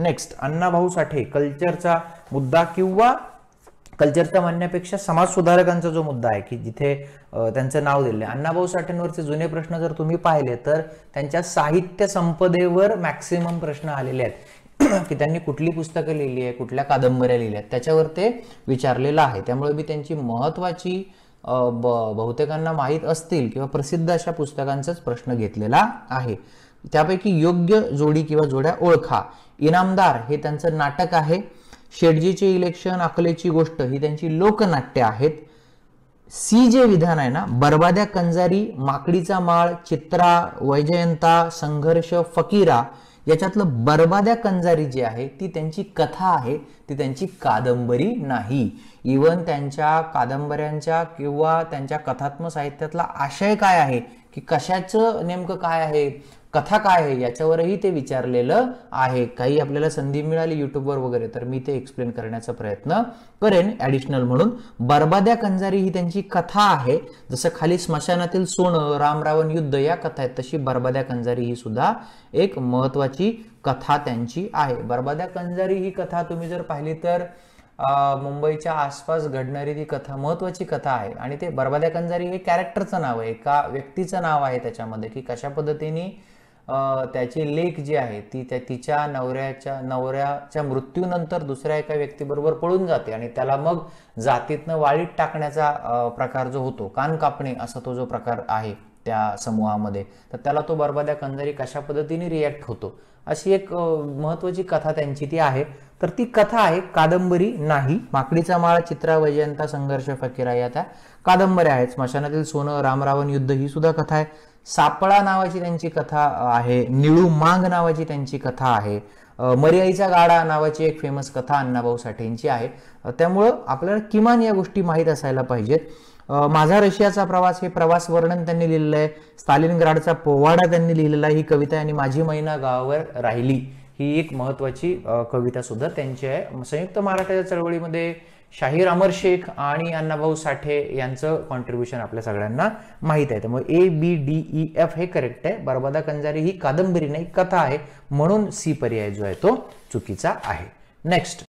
next Annabhau साठे कल्चरचा मुद्दा किंवा कल्चरचा म्हणण्यापेक्षा समाज सुधारकांचा जो मुद्दा आहे की जिथे त्यांचं नाव दिलेलं आहे अण्णाभाऊ साठेंवरचे जुने प्रश्न जर तुम्ही पाहिले तर त्यांच्या साहित्य संपदेवर मॅक्सिमम प्रश्न आलेले आहेत की त्यांनी कुठली पुस्तकं लिहिली आहे कुठल्या कादंबऱ्या लिहिल्या आहेत त्याच्यावर ते विचारलेलं आहे त्यामुळे मी त्यांची महत्वाची बहुतेकांना माहीत असतील किंवा प्रसिद्ध अशा पुस्तकांचाच प्रश्न घेतलेला आहे त्यापैकी योग्य जोडी किंवा जोड्या ओळखा इनामदार हे त्यांचं नाटक आहे शेटजीचे इलेक्शन अकलेची गोष्ट ही त्यांची लोकनाट्य आहेत सी जे विधान आहे ना बर्बाद्या कंजारी माकडीचा माळ चित्रा वैजयंता संघर्ष फकीरा याच्यातलं बर्बाद्या कंजारी जी आहे ती त्यांची कथा आहे ती त्यांची कादंबरी नाही इवन त्यांच्या कादंबऱ्यांच्या किंवा त्यांच्या कथात्म साहित्यातला आशय काय आहे की कशाचं नेमकं काय आहे कथा काय आहे याच्यावरही ते विचारलेलं आहे काही आपल्याला संधी मिळाली युट्यूबवर वगैरे तर मी ते एक्सप्लेन करण्याचा प्रयत्न करेन ऍडिशनल म्हणून बर्बाद्या कंजारी ही त्यांची कथा आहे जसं खाली स्मशानातील सोनं रामरावण युद्ध या कथा आहेत तशी बर्बाद्या कंजारी ही सुद्धा एक महत्वाची कथा त्यांची आहे बर्बाद्या कंजारी ही कथा तुम्ही जर पाहिली तर मुंबईच्या आसपास घडणारी ती कथा महत्वाची कथा आहे आणि ते बर्बाद्या कंजारी हे कॅरेक्टरचं नाव आहे एका व्यक्तीचं नाव आहे त्याच्यामध्ये की कशा पद्धतीने त्याची लेख जी आहे ती त्या तिच्या नवऱ्याच्या नवऱ्याच्या मृत्यूनंतर दुसऱ्या एका व्यक्तीबरोबर पळून जाते आणि त्याला मग जातीतनं वाळीत टाकण्याचा प्रकार जो होतो कान कापणे असा तो जो प्रकार आहे त्या समूहामध्ये तर त्याला तो बर्बाद्या कंदरी कशा पद्धतीने रिॲक्ट होतो अशी एक महत्त्वाची कथा त्यांची ती आहे तर ती कथा आहे कादंबरी नाही माकडीचा माळ चित्रा वैजयंता संघर्ष फकीरा या त्या कादंबऱ्या आहेत स्मशानातील सोनं रामरावण युद्ध ही सुद्धा कथा आहे सापळा नावाची त्यांची कथा आहे निळू मांग नावाची त्यांची कथा आहे मर्याईचा गाडा नावाची एक फेमस कथा अण्णाभाऊ साठेंची आहे त्यामुळं आपल्याला किमान या गोष्टी माहीत असायला पाहिजेत माझा रशियाचा प्रवास हे प्रवास वर्णन त्यांनी लिहिलेलं आहे स्टालिनग्राडचा पोवाडा त्यांनी लिहिलेला ही कविता आणि माझी महिना गावावर राहिली ही एक महत्वाची कविता सुद्धा त्यांची आहे संयुक्त महाराष्ट्राच्या चळवळीमध्ये शाहीर अमर शेख आणि अण्णाभाऊ साठे यांचं कॉन्ट्रीब्युशन आपल्या सगळ्यांना माहीत आहे त्यामुळे A B D E F हे करेक्ट आहे बरबादा कंजारी ही कादंबरी नाही कथा आहे म्हणून सी पर्याय जो आहे तो चुकीचा आहे नेक्स्ट